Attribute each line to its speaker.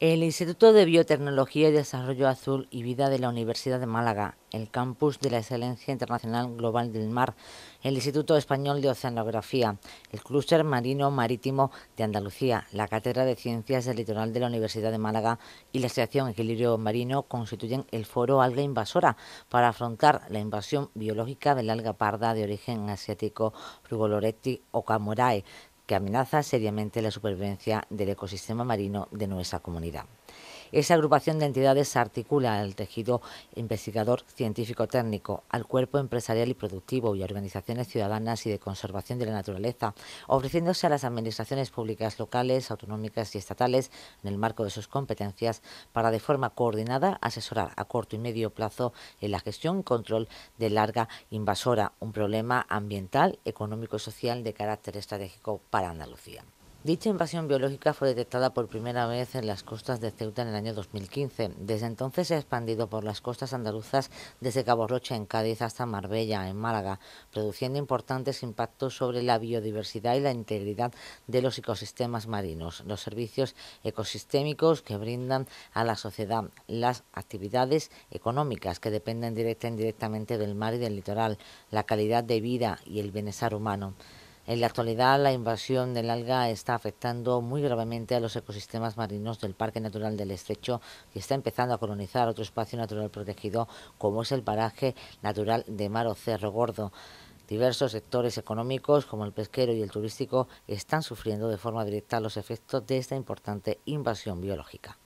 Speaker 1: El Instituto de Biotecnología y Desarrollo Azul y Vida de la Universidad de Málaga, el Campus de la Excelencia Internacional Global del Mar, el Instituto Español de Oceanografía, el Clúster Marino Marítimo de Andalucía, la Cátedra de Ciencias del Litoral de la Universidad de Málaga y la Asociación Equilibrio Marino constituyen el Foro Alga Invasora para afrontar la invasión biológica del alga parda de origen asiático o camurae que amenaza seriamente la supervivencia del ecosistema marino de nuestra comunidad. Esa agrupación de entidades articula el tejido investigador científico-técnico, al cuerpo empresarial y productivo y a organizaciones ciudadanas y de conservación de la naturaleza, ofreciéndose a las administraciones públicas locales, autonómicas y estatales, en el marco de sus competencias, para de forma coordinada asesorar a corto y medio plazo en la gestión y control de larga invasora, un problema ambiental, económico y social de carácter estratégico para Andalucía. Dicha invasión biológica fue detectada por primera vez en las costas de Ceuta en el año 2015. Desde entonces se ha expandido por las costas andaluzas desde Cabo Roche en Cádiz hasta Marbella en Málaga, produciendo importantes impactos sobre la biodiversidad y la integridad de los ecosistemas marinos, los servicios ecosistémicos que brindan a la sociedad, las actividades económicas que dependen directa e indirectamente del mar y del litoral, la calidad de vida y el bienestar humano. En la actualidad, la invasión del alga está afectando muy gravemente a los ecosistemas marinos del Parque Natural del Estrecho y está empezando a colonizar otro espacio natural protegido como es el paraje natural de Maro Cerro Gordo. Diversos sectores económicos, como el pesquero y el turístico, están sufriendo de forma directa los efectos de esta importante invasión biológica.